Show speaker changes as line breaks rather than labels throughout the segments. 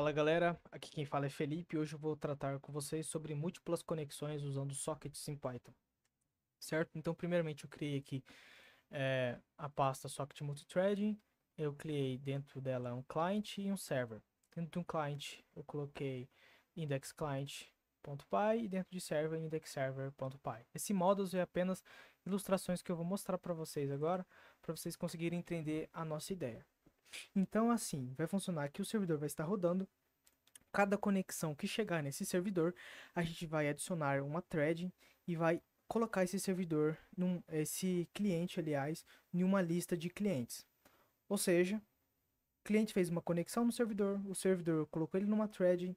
Fala galera, aqui quem fala é Felipe e hoje eu vou tratar com vocês sobre múltiplas conexões usando sockets em Python. Certo? Então primeiramente eu criei aqui é, a pasta socket multithreading, eu criei dentro dela um client e um server. Dentro de um client eu coloquei indexClient.py e dentro de server indexServer.py. Esse models é apenas ilustrações que eu vou mostrar para vocês agora, para vocês conseguirem entender a nossa ideia. Então, assim, vai funcionar que o servidor vai estar rodando. Cada conexão que chegar nesse servidor, a gente vai adicionar uma thread e vai colocar esse servidor, num, esse cliente, aliás, em uma lista de clientes. Ou seja, o cliente fez uma conexão no servidor, o servidor colocou ele numa thread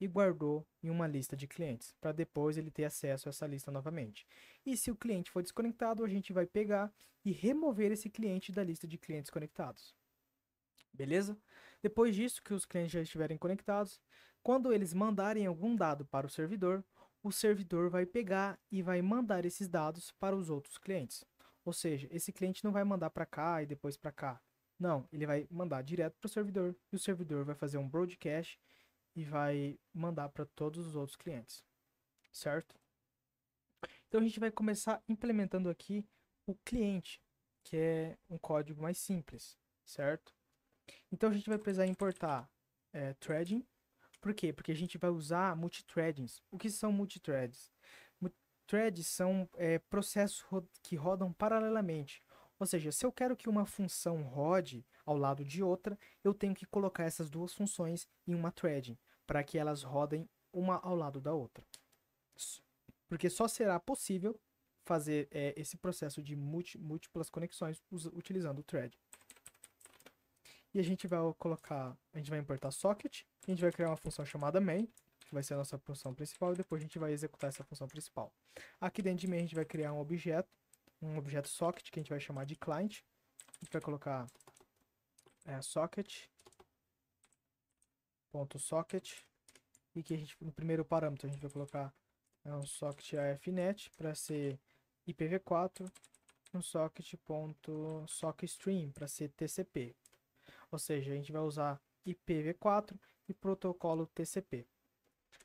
e guardou em uma lista de clientes, para depois ele ter acesso a essa lista novamente. E se o cliente for desconectado, a gente vai pegar e remover esse cliente da lista de clientes conectados. Beleza? Depois disso que os clientes já estiverem conectados, quando eles mandarem algum dado para o servidor, o servidor vai pegar e vai mandar esses dados para os outros clientes. Ou seja, esse cliente não vai mandar para cá e depois para cá. Não, ele vai mandar direto para o servidor e o servidor vai fazer um broadcast e vai mandar para todos os outros clientes. Certo? Então a gente vai começar implementando aqui o cliente, que é um código mais simples, certo? Então a gente vai precisar importar é, threading. Por quê? Porque a gente vai usar multithreadings. O que são multithreads? Threads são é, processos que rodam paralelamente. Ou seja, se eu quero que uma função rode ao lado de outra, eu tenho que colocar essas duas funções em uma threading, para que elas rodem uma ao lado da outra. Porque só será possível fazer é, esse processo de múltiplas conexões utilizando o thread. E a gente vai colocar, a gente vai importar socket, a gente vai criar uma função chamada main, que vai ser a nossa função principal, e depois a gente vai executar essa função principal. Aqui dentro de main a gente vai criar um objeto, um objeto socket, que a gente vai chamar de client. A gente vai colocar é, socket, ponto socket, e que a gente, no primeiro parâmetro, a gente vai colocar é, um socket AFNet para ser IPv4, um socket.socketstream para ser TCP. Ou seja, a gente vai usar IPv4 e protocolo TCP.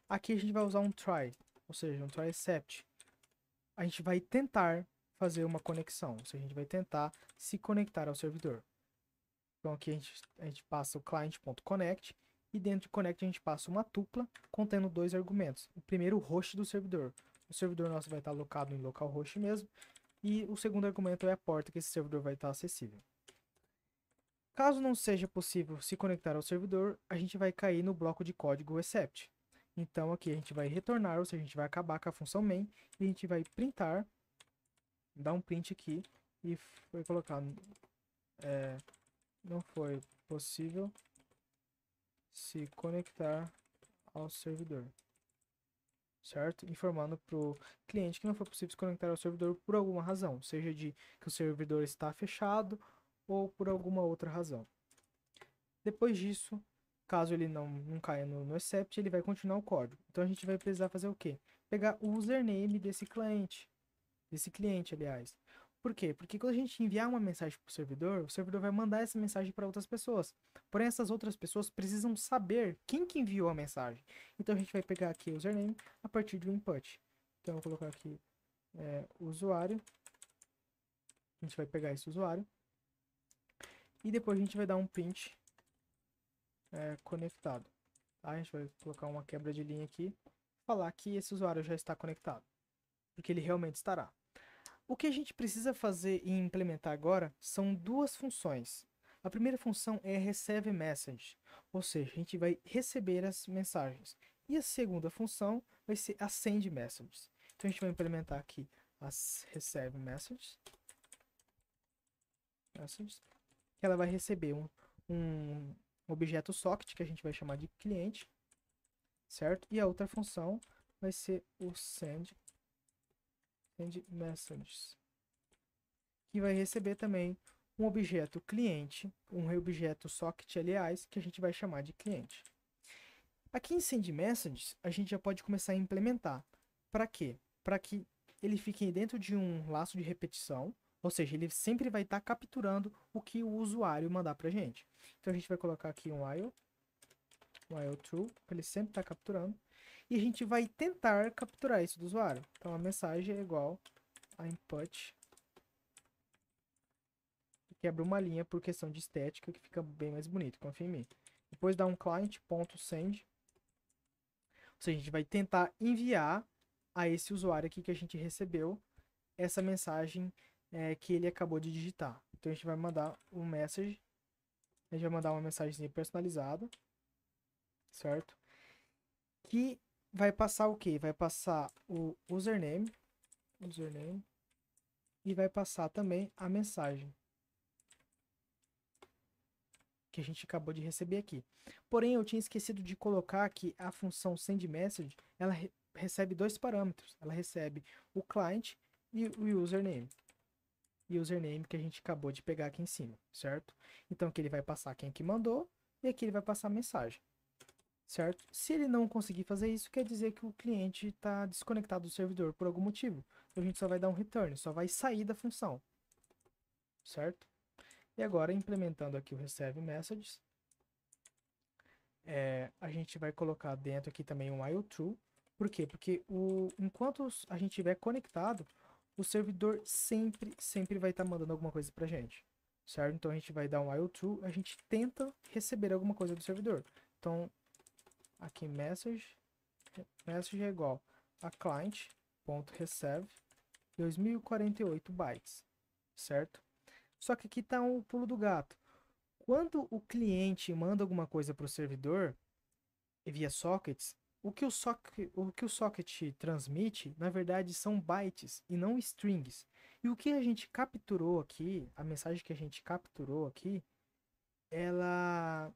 Aqui a gente vai usar um try, ou seja, um try except. A gente vai tentar fazer uma conexão, ou seja, a gente vai tentar se conectar ao servidor. Então aqui a gente, a gente passa o client.connect e dentro de connect a gente passa uma tupla contendo dois argumentos. O primeiro, o host do servidor. O servidor nosso vai estar alocado em localhost mesmo. E o segundo argumento é a porta que esse servidor vai estar acessível. Caso não seja possível se conectar ao servidor, a gente vai cair no bloco de código except. Então aqui a gente vai retornar, ou seja, a gente vai acabar com a função main e a gente vai printar, dar um print aqui e vai colocar é, não foi possível se conectar ao servidor. Certo? Informando para o cliente que não foi possível se conectar ao servidor por alguma razão, seja de que o servidor está fechado ou por alguma outra razão. Depois disso, caso ele não, não caia no, no ele vai continuar o código. Então a gente vai precisar fazer o quê? Pegar o username desse cliente, desse cliente, aliás. Por quê? Porque quando a gente enviar uma mensagem para o servidor, o servidor vai mandar essa mensagem para outras pessoas. Porém, essas outras pessoas precisam saber quem que enviou a mensagem. Então, a gente vai pegar aqui o username a partir do input. Então, eu vou colocar aqui é, usuário. A gente vai pegar esse usuário e depois a gente vai dar um print é, conectado. Tá? A gente vai colocar uma quebra de linha aqui. Falar que esse usuário já está conectado. Porque ele realmente estará. O que a gente precisa fazer e implementar agora são duas funções. A primeira função é receive message, ou seja, a gente vai receber as mensagens. E a segunda função vai ser a send messages. Então a gente vai implementar aqui as receive messages, messages ela vai receber um, um objeto socket, que a gente vai chamar de cliente, certo? E a outra função vai ser o send, send messages, que vai receber também um objeto cliente, um objeto socket, aliás, que a gente vai chamar de cliente. Aqui em send messages, a gente já pode começar a implementar. Para quê? Para que ele fique dentro de um laço de repetição, ou seja, ele sempre vai estar tá capturando o que o usuário mandar para gente. Então a gente vai colocar aqui um while, while true, para ele sempre estar tá capturando. E a gente vai tentar capturar isso do usuário. Então a mensagem é igual a input. Quebra uma linha por questão de estética, que fica bem mais bonito, confia em mim. Depois dá um client.send. Ou seja, a gente vai tentar enviar a esse usuário aqui que a gente recebeu essa mensagem é, que ele acabou de digitar. Então a gente vai mandar um message, a gente vai mandar uma mensagem personalizada, certo? Que vai passar o que? Vai passar o username, username, e vai passar também a mensagem que a gente acabou de receber aqui. Porém, eu tinha esquecido de colocar que a função send message, ela re recebe dois parâmetros. Ela recebe o client e o username e username que a gente acabou de pegar aqui em cima, certo? Então aqui ele vai passar quem é que mandou e aqui ele vai passar a mensagem, certo? Se ele não conseguir fazer isso, quer dizer que o cliente está desconectado do servidor por algum motivo. Então a gente só vai dar um return, só vai sair da função, certo? E agora implementando aqui o receive messages, é, a gente vai colocar dentro aqui também um while true. Por quê? Porque o, enquanto a gente estiver conectado, o servidor sempre, sempre vai estar tá mandando alguma coisa pra gente, certo? Então a gente vai dar um while true, a gente tenta receber alguma coisa do servidor. Então, aqui message, message é igual a client.receive 2048 bytes, certo? Só que aqui está um pulo do gato. Quando o cliente manda alguma coisa para o servidor via sockets, o que o, socket, o que o socket transmite, na verdade, são bytes e não strings. E o que a gente capturou aqui, a mensagem que a gente capturou aqui, ela,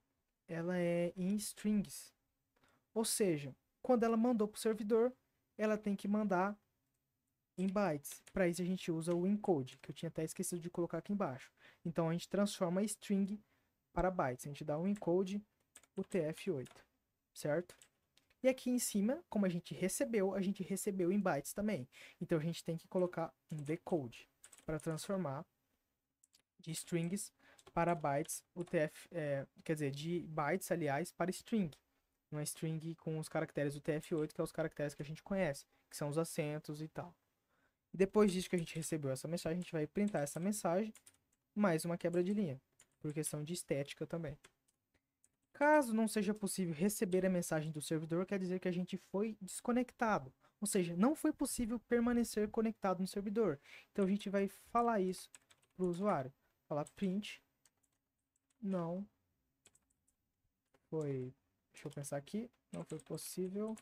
ela é em strings. Ou seja, quando ela mandou para o servidor, ela tem que mandar em bytes. Para isso a gente usa o encode, que eu tinha até esquecido de colocar aqui embaixo. Então a gente transforma string para bytes. A gente dá um encode UTF-8, certo? E aqui em cima, como a gente recebeu, a gente recebeu em bytes também. Então a gente tem que colocar um decode para transformar de strings para bytes, UTF é, quer dizer, de bytes, aliás, para string. Uma string com os caracteres do TF8, que é os caracteres que a gente conhece, que são os acentos e tal. Depois disso que a gente recebeu essa mensagem, a gente vai printar essa mensagem, mais uma quebra de linha, por questão de estética também. Caso não seja possível receber a mensagem do servidor, quer dizer que a gente foi desconectado. Ou seja, não foi possível permanecer conectado no servidor. Então a gente vai falar isso para o usuário. Falar print não foi. Deixa eu pensar aqui. Não foi possível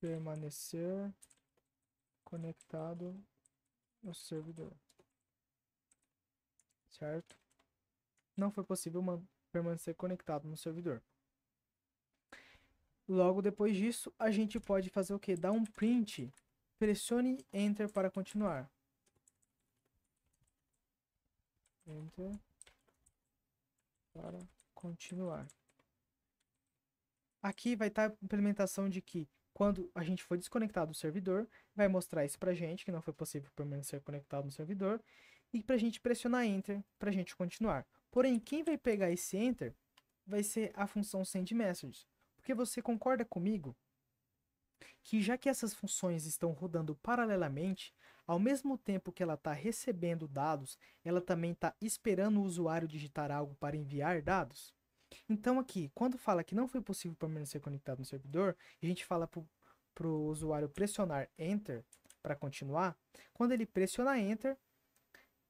permanecer conectado no servidor. Certo? Não foi possível mandar permanecer conectado no servidor. Logo depois disso, a gente pode fazer o que? Dar um print, pressione Enter para continuar. Enter para continuar. Aqui vai estar tá a implementação de que quando a gente for desconectado do servidor, vai mostrar isso a gente, que não foi possível permanecer conectado no servidor, e para a gente pressionar Enter, a gente continuar. Porém, quem vai pegar esse enter vai ser a função send Porque você concorda comigo que já que essas funções estão rodando paralelamente, ao mesmo tempo que ela está recebendo dados, ela também está esperando o usuário digitar algo para enviar dados? Então aqui, quando fala que não foi possível permanecer conectado no servidor, a gente fala para o usuário pressionar Enter para continuar, quando ele pressionar Enter,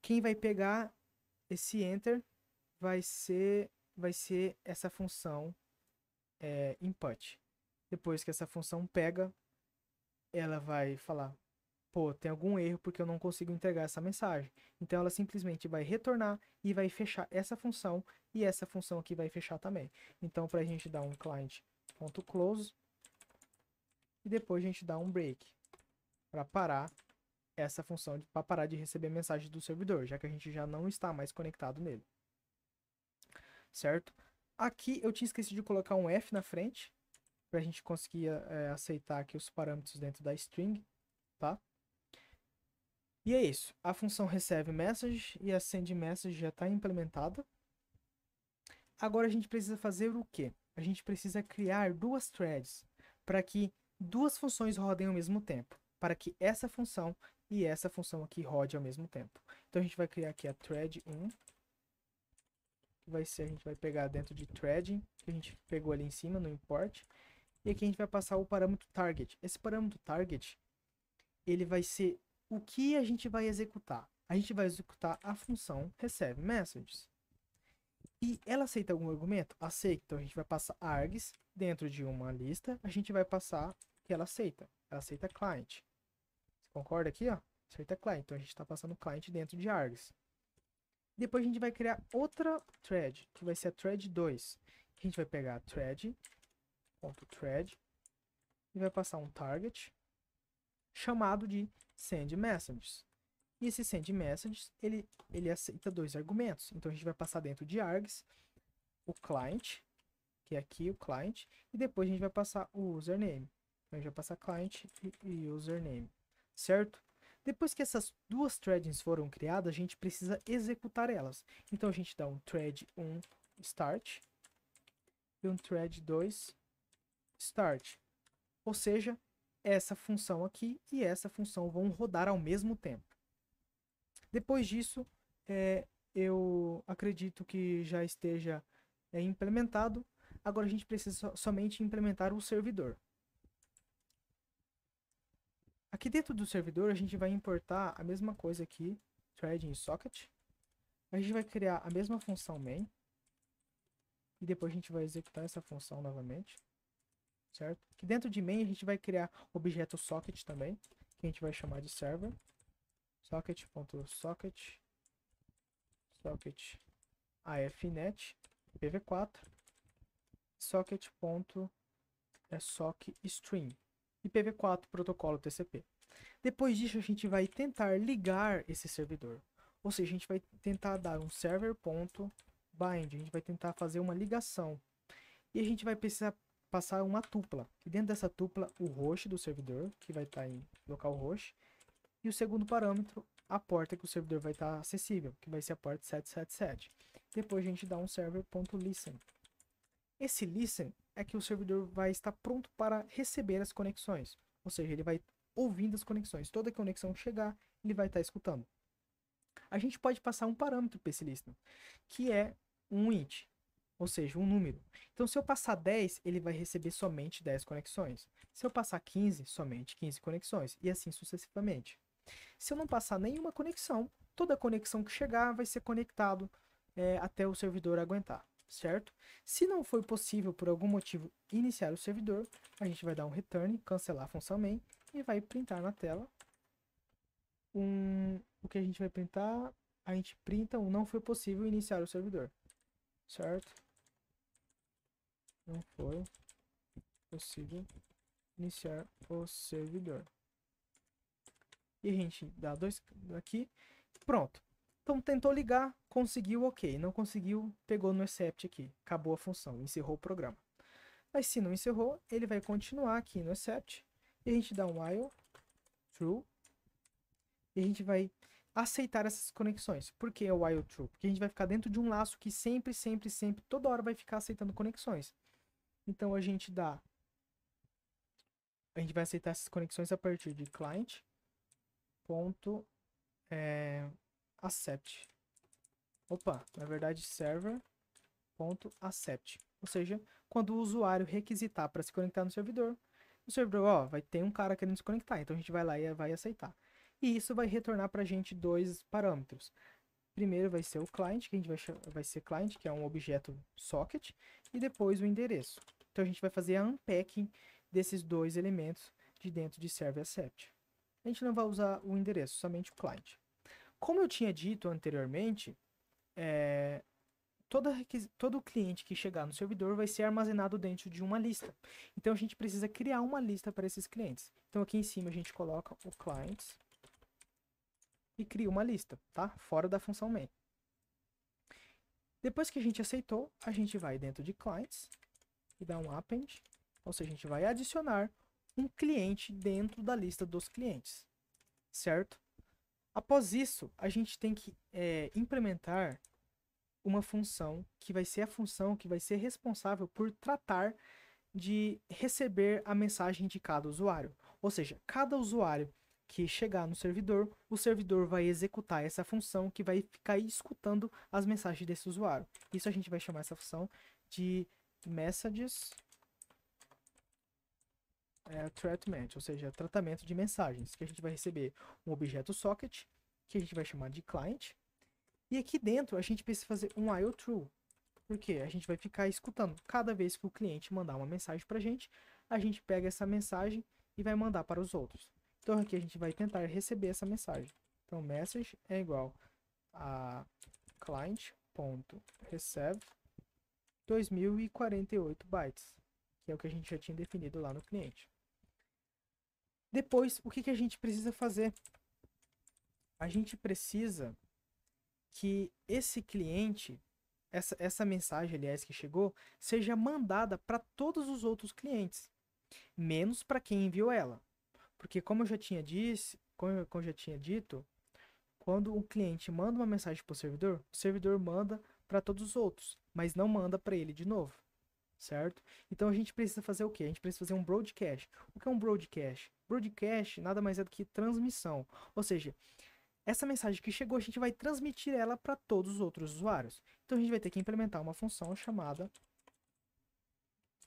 quem vai pegar esse Enter vai ser, vai ser essa função é, eh, input. Depois que essa função pega, ela vai falar, pô, tem algum erro porque eu não consigo entregar essa mensagem. Então ela simplesmente vai retornar e vai fechar essa função e essa função aqui vai fechar também. Então para a gente dar um client.close e depois a gente dá um break para parar essa função para parar de receber mensagem do servidor, já que a gente já não está mais conectado nele certo? Aqui eu tinha esquecido de colocar um F na frente, para a gente conseguir é, aceitar aqui os parâmetros dentro da string, tá? E é isso. A função recebe message e a send message já está implementada. Agora a gente precisa fazer o quê? A gente precisa criar duas threads para que duas funções rodem ao mesmo tempo, para que essa função e essa função aqui rode ao mesmo tempo. Então a gente vai criar aqui a thread 1 que vai ser, a gente vai pegar dentro de threading, que a gente pegou ali em cima no import. E aqui a gente vai passar o parâmetro target. Esse parâmetro target, ele vai ser o que a gente vai executar. A gente vai executar a função recebe messages. E ela aceita algum argumento? Aceita. Então a gente vai passar args dentro de uma lista, a gente vai passar que ela aceita. Ela aceita client. Você concorda aqui, ó? Aceita client. Então a gente está passando client dentro de args. Depois a gente vai criar outra thread, que vai ser a thread 2. A gente vai pegar a thread, ponto thread, e vai passar um target chamado de send messages. E esse send messages, ele, ele aceita dois argumentos. Então a gente vai passar dentro de args o client, que é aqui o client, e depois a gente vai passar o username. Então a gente vai passar client e username, certo? Depois que essas duas threads foram criadas, a gente precisa executar elas. Então a gente dá um thread 1 start e um thread 2 start. Ou seja, essa função aqui e essa função vão rodar ao mesmo tempo. Depois disso, é, eu acredito que já esteja é, implementado. Agora a gente precisa somente implementar o servidor. Aqui dentro do servidor, a gente vai importar a mesma coisa aqui, thread socket. A gente vai criar a mesma função main. E depois a gente vai executar essa função novamente. Certo? Aqui dentro de main, a gente vai criar objeto socket também, que a gente vai chamar de server. Socket.socket. Socket afnet pv4 socket.sockstream. IPv4 protocolo TCP. Depois disso, a gente vai tentar ligar esse servidor. Ou seja, a gente vai tentar dar um server.bind, a gente vai tentar fazer uma ligação. E a gente vai precisar passar uma tupla. E dentro dessa tupla, o host do servidor, que vai estar tá em local host. E o segundo parâmetro, a porta que o servidor vai estar tá acessível, que vai ser a porta 777. Depois a gente dá um server.listen. Esse listen é que o servidor vai estar pronto para receber as conexões. Ou seja, ele vai ouvindo as conexões. Toda conexão chegar, ele vai estar escutando. A gente pode passar um parâmetro para esse listener, que é um int, ou seja, um número. Então, se eu passar 10, ele vai receber somente 10 conexões. Se eu passar 15, somente 15 conexões, e assim sucessivamente. Se eu não passar nenhuma conexão, toda conexão que chegar vai ser conectado é, até o servidor aguentar certo? Se não foi possível por algum motivo iniciar o servidor, a gente vai dar um return, cancelar a função main e vai printar na tela um, o que a gente vai printar, a gente printa um não foi possível iniciar o servidor, certo? Não foi possível iniciar o servidor. E a gente dá dois aqui, pronto. Então tentou ligar, conseguiu, ok. Não conseguiu, pegou no except aqui. Acabou a função, encerrou o programa. Mas se não encerrou, ele vai continuar aqui no except. E a gente dá um while, true. E a gente vai aceitar essas conexões. Por que é o while true? Porque a gente vai ficar dentro de um laço que sempre, sempre, sempre, toda hora vai ficar aceitando conexões. Então a gente dá... A gente vai aceitar essas conexões a partir de client. Ponto, é, accept. Opa, na verdade server.accept. Ou seja, quando o usuário requisitar para se conectar no servidor, o servidor, ó, vai ter um cara querendo se conectar, então a gente vai lá e vai aceitar. E isso vai retornar para a gente dois parâmetros. Primeiro vai ser o client, que a gente vai, vai ser client, que é um objeto socket, e depois o endereço. Então a gente vai fazer a unpacking desses dois elementos de dentro de server accept. A gente não vai usar o endereço, somente o client. Como eu tinha dito anteriormente, é, toda, todo cliente que chegar no servidor vai ser armazenado dentro de uma lista. Então a gente precisa criar uma lista para esses clientes. Então aqui em cima a gente coloca o clients e cria uma lista, tá? Fora da função main. Depois que a gente aceitou, a gente vai dentro de clients e dá um append, ou seja, a gente vai adicionar um cliente dentro da lista dos clientes, certo? Após isso, a gente tem que é, implementar uma função que vai ser a função que vai ser responsável por tratar de receber a mensagem de cada usuário. Ou seja, cada usuário que chegar no servidor, o servidor vai executar essa função que vai ficar escutando as mensagens desse usuário. Isso a gente vai chamar essa função de messages é, threat match, ou seja, tratamento de mensagens, que a gente vai receber um objeto socket, que a gente vai chamar de client, e aqui dentro a gente precisa fazer um while true, porque a gente vai ficar escutando cada vez que o cliente mandar uma mensagem para a gente, a gente pega essa mensagem e vai mandar para os outros. Então aqui a gente vai tentar receber essa mensagem. Então message é igual a client.receive 2048 bytes, que é o que a gente já tinha definido lá no cliente. Depois, o que, que a gente precisa fazer? A gente precisa que esse cliente, essa, essa mensagem, aliás, que chegou, seja mandada para todos os outros clientes, menos para quem enviou ela. Porque como eu já tinha disse, como eu já tinha dito, quando um cliente manda uma mensagem para o servidor, o servidor manda para todos os outros, mas não manda para ele de novo certo? Então a gente precisa fazer o que A gente precisa fazer um broadcast. O que é um broadcast? Broadcast nada mais é do que transmissão. Ou seja, essa mensagem que chegou, a gente vai transmitir ela para todos os outros usuários. Então a gente vai ter que implementar uma função chamada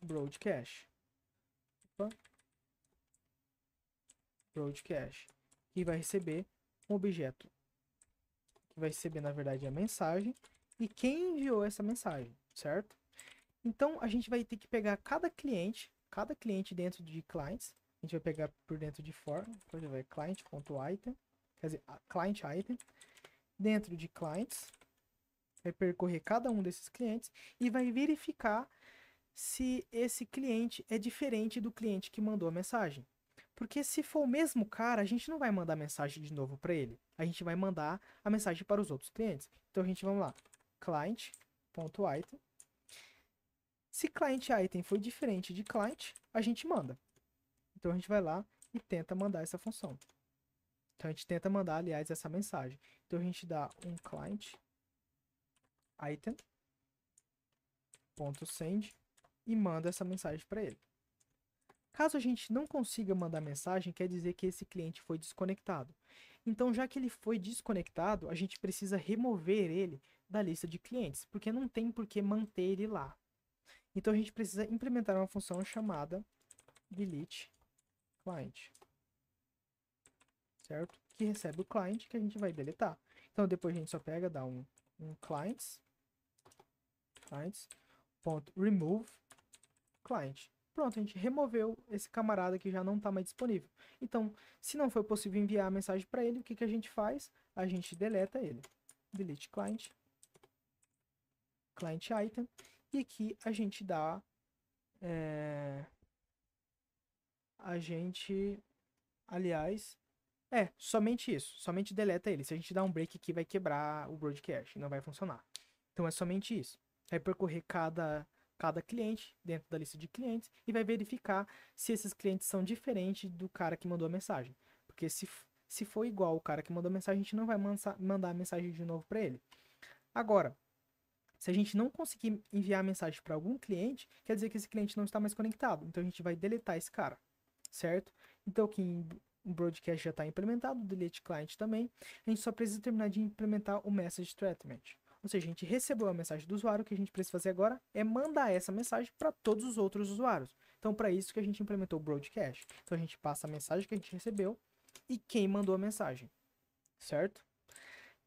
broadcast. Opa. Broadcast. Que vai receber um objeto. Que vai receber, na verdade, a mensagem. E quem enviou essa mensagem, certo? Então a gente vai ter que pegar cada cliente, cada cliente dentro de clients, a gente vai pegar por dentro de for, depois vai client.item, quer dizer, client item, dentro de clients, vai percorrer cada um desses clientes e vai verificar se esse cliente é diferente do cliente que mandou a mensagem. Porque se for o mesmo cara, a gente não vai mandar mensagem de novo para ele. A gente vai mandar a mensagem para os outros clientes. Então a gente vamos lá, client.item se client item foi diferente de client, a gente manda. Então a gente vai lá e tenta mandar essa função. Então a gente tenta mandar, aliás, essa mensagem. Então a gente dá um client item ponto send e manda essa mensagem para ele. Caso a gente não consiga mandar mensagem, quer dizer que esse cliente foi desconectado. Então, já que ele foi desconectado, a gente precisa remover ele da lista de clientes, porque não tem por que manter ele lá. Então a gente precisa implementar uma função chamada delete client. Certo? Que recebe o client que a gente vai deletar. Então depois a gente só pega, dá um, um clients, clients client. Pronto, a gente removeu esse camarada que já não está mais disponível. Então, se não foi possível enviar a mensagem para ele, o que, que a gente faz? A gente deleta ele. Delete client, client item. E aqui a gente dá. É, a gente. Aliás. É, somente isso. Somente deleta ele. Se a gente dar um break aqui, vai quebrar o broadcast. Não vai funcionar. Então é somente isso. Vai percorrer cada, cada cliente dentro da lista de clientes e vai verificar se esses clientes são diferentes do cara que mandou a mensagem. Porque se, se for igual o cara que mandou a mensagem, a gente não vai mansa, mandar a mensagem de novo para ele. Agora, se a gente não conseguir enviar a mensagem para algum cliente, quer dizer que esse cliente não está mais conectado. Então a gente vai deletar esse cara, certo? Então aqui o broadcast já está implementado, o delete client também. A gente só precisa terminar de implementar o message treatment. Ou seja, a gente recebeu a mensagem do usuário, o que a gente precisa fazer agora é mandar essa mensagem para todos os outros usuários. Então, para isso que a gente implementou o broadcast. Então, a gente passa a mensagem que a gente recebeu e quem mandou a mensagem, certo?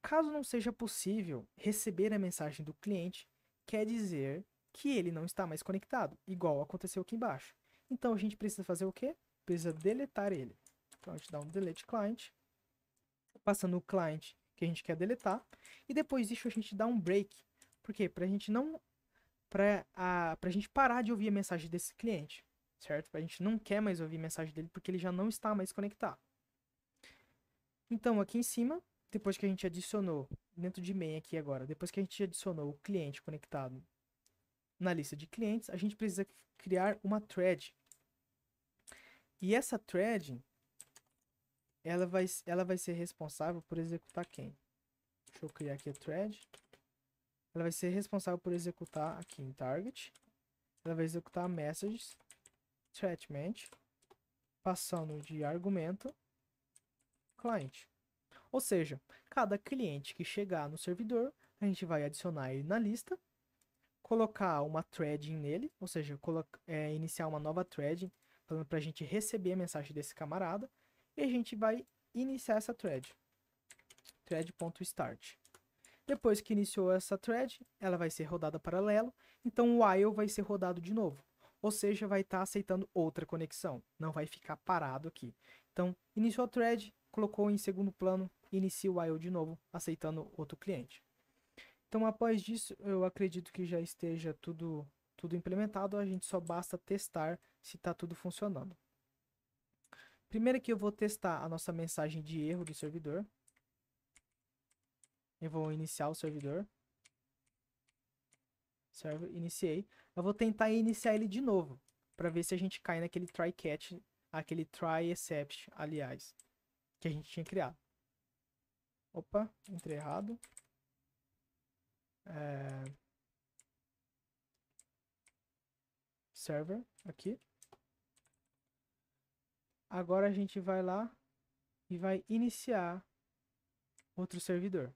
Caso não seja possível receber a mensagem do cliente, quer dizer que ele não está mais conectado, igual aconteceu aqui embaixo. Então a gente precisa fazer o quê? Precisa deletar ele. Então a gente dá um delete client, passando o client que a gente quer deletar, e depois disso a gente dá um break. Por quê? Para a gente não para a pra gente parar de ouvir a mensagem desse cliente, certo? A gente não quer mais ouvir a mensagem dele porque ele já não está mais conectado. Então aqui em cima depois que a gente adicionou, dentro de main aqui agora, depois que a gente adicionou o cliente conectado na lista de clientes, a gente precisa criar uma thread. E essa thread, ela vai, ela vai ser responsável por executar quem? Deixa eu criar aqui a thread. Ela vai ser responsável por executar aqui em target. Ela vai executar messages, treatment, passando de argumento, client. Ou seja, cada cliente que chegar no servidor, a gente vai adicionar ele na lista, colocar uma thread nele, ou seja, colocar, é, iniciar uma nova thread para a gente receber a mensagem desse camarada, e a gente vai iniciar essa thread, thread.start. Depois que iniciou essa thread, ela vai ser rodada paralelo, então o while vai ser rodado de novo, ou seja, vai estar tá aceitando outra conexão, não vai ficar parado aqui. Então, iniciou a thread, colocou em segundo plano, inicio o IO de novo, aceitando outro cliente. Então, após disso, eu acredito que já esteja tudo, tudo implementado, a gente só basta testar se está tudo funcionando. Primeiro aqui eu vou testar a nossa mensagem de erro de servidor. Eu vou iniciar o servidor. Server, iniciei. Eu vou tentar iniciar ele de novo, para ver se a gente cai naquele try catch, aquele try except, aliás, que a gente tinha criado. Opa, entrei errado. É... Server aqui. Agora a gente vai lá e vai iniciar outro servidor.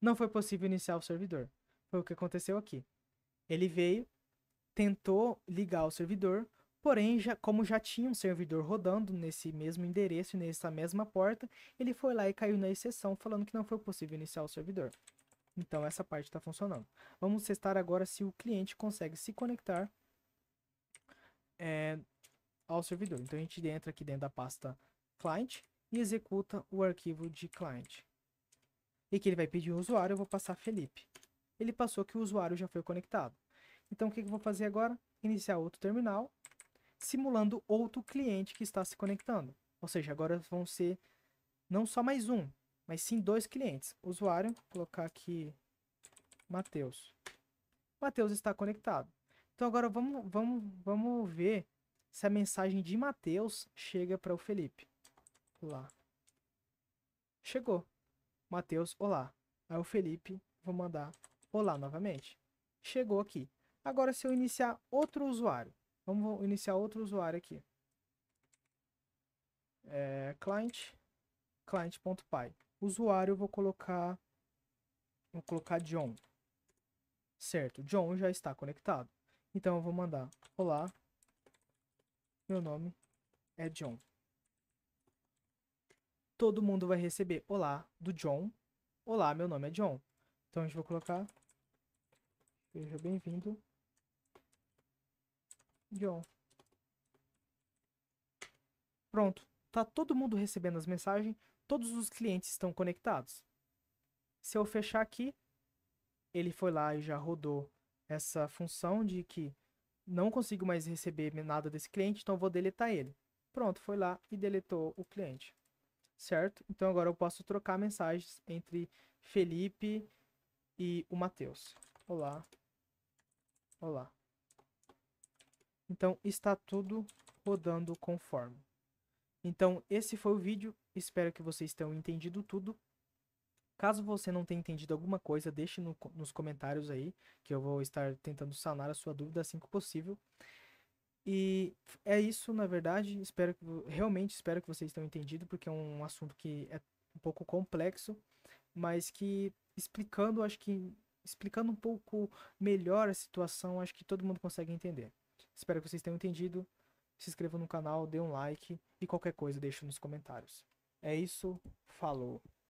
Não foi possível iniciar o servidor. Foi o que aconteceu aqui. Ele veio, tentou ligar o servidor, Porém, já, como já tinha um servidor rodando nesse mesmo endereço nessa mesma porta, ele foi lá e caiu na exceção falando que não foi possível iniciar o servidor. Então essa parte está funcionando. Vamos testar agora se o cliente consegue se conectar é, ao servidor. Então a gente entra aqui dentro da pasta client e executa o arquivo de client. E aqui ele vai pedir o um usuário, eu vou passar Felipe. Ele passou que o usuário já foi conectado. Então o que, que eu vou fazer agora? Iniciar outro terminal simulando outro cliente que está se conectando. Ou seja, agora vão ser não só mais um, mas sim dois clientes. Usuário, colocar aqui Matheus. Matheus está conectado. Então agora vamos, vamos, vamos ver se a mensagem de Matheus chega para o Felipe. olá, Chegou. Matheus, olá. Aí o Felipe, vou mandar olá novamente. Chegou aqui. Agora se eu iniciar outro usuário, Vamos iniciar outro usuário aqui. É, client, client.py. Usuário, vou colocar, vou colocar John. Certo, John já está conectado. Então eu vou mandar, olá, meu nome é John. Todo mundo vai receber olá do John. Olá, meu nome é John. Então a gente vai colocar, seja bem-vindo John. Pronto, tá todo mundo recebendo as mensagens, todos os clientes estão conectados. Se eu fechar aqui, ele foi lá e já rodou essa função de que não consigo mais receber nada desse cliente, então vou deletar ele. Pronto, foi lá e deletou o cliente. Certo? Então agora eu posso trocar mensagens entre Felipe e o Matheus. Olá. Olá. Então, está tudo rodando conforme. Então, esse foi o vídeo. Espero que vocês tenham entendido tudo. Caso você não tenha entendido alguma coisa, deixe no, nos comentários aí, que eu vou estar tentando sanar a sua dúvida assim que possível. E é isso, na verdade. Espero que, realmente espero que vocês tenham entendido, porque é um assunto que é um pouco complexo, mas que explicando, acho que explicando um pouco melhor a situação, acho que todo mundo consegue entender. Espero que vocês tenham entendido. Se inscreva no canal, dê um like e qualquer coisa deixe nos comentários. É isso, falou!